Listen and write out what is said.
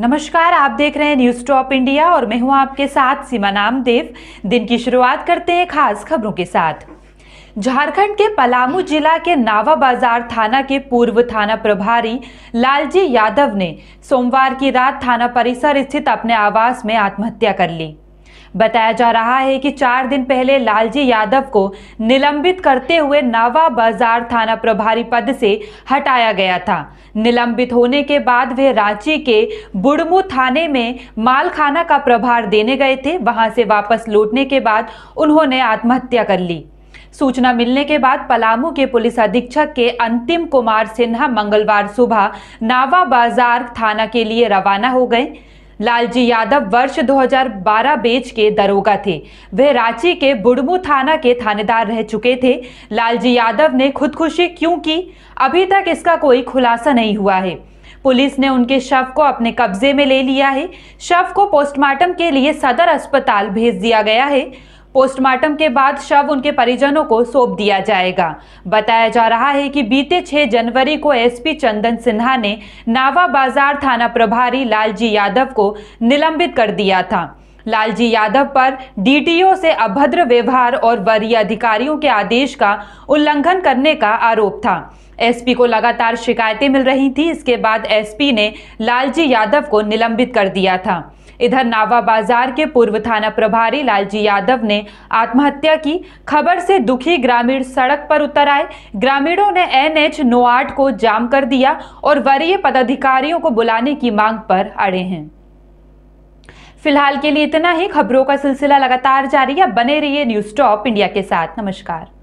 नमस्कार आप देख रहे हैं न्यूज टॉप इंडिया और मैं हूं आपके साथ सीमा नामदेव दिन की शुरुआत करते हैं खास खबरों के साथ झारखंड के पलामू जिला के नावा बाजार थाना के पूर्व थाना प्रभारी लालजी यादव ने सोमवार की रात थाना परिसर स्थित अपने आवास में आत्महत्या कर ली बताया जा रहा है कि चार दिन पहले लालजी यादव को निलंबित करते हुए नावा बाजार थाना प्रभारी पद से हटाया गया था निलंबित होने के बाद वे रांची के बुड़मू थाने में मालखाना का प्रभार देने गए थे वहां से वापस लौटने के बाद उन्होंने आत्महत्या कर ली सूचना मिलने के बाद पलामू के पुलिस अधीक्षक के अंतिम कुमार सिन्हा मंगलवार सुबह नावा बाजार थाना के लिए रवाना हो गए लालजी यादव वर्ष 2012 बेच के दरोगा थे वह रांची के बुडमू थाना के थानेदार रह चुके थे लालजी यादव ने खुदकुशी क्यों की अभी तक इसका कोई खुलासा नहीं हुआ है पुलिस ने उनके शव को अपने कब्जे में ले लिया है शव को पोस्टमार्टम के लिए सदर अस्पताल भेज दिया गया है पोस्टमार्टम के बाद शव उनके परिजनों को सौंप दिया जाएगा बताया जा रहा है कि बीते 6 जनवरी को एसपी चंदन सिन्हा ने नावा बाजार थाना प्रभारी लालजी यादव को निलंबित कर दिया था लालजी यादव पर डीटीओ से अभद्र व्यवहार और वरीय अधिकारियों के आदेश का उल्लंघन करने का आरोप था एसपी को लगातार शिकायतें मिल रही थी इसके बाद एसपी ने लालजी यादव को निलंबित कर दिया था इधर नावा बाजार के पूर्व थाना प्रभारी लालजी यादव ने आत्महत्या की खबर से दुखी ग्रामीण सड़क पर उतर आए ग्रामीणों ने एन एच को जाम कर दिया और वरीय पदाधिकारियों को बुलाने की मांग पर अड़े हैं फिलहाल के लिए इतना ही खबरों का सिलसिला लगातार जारी है बने रहिए न्यूज टॉप इंडिया के साथ नमस्कार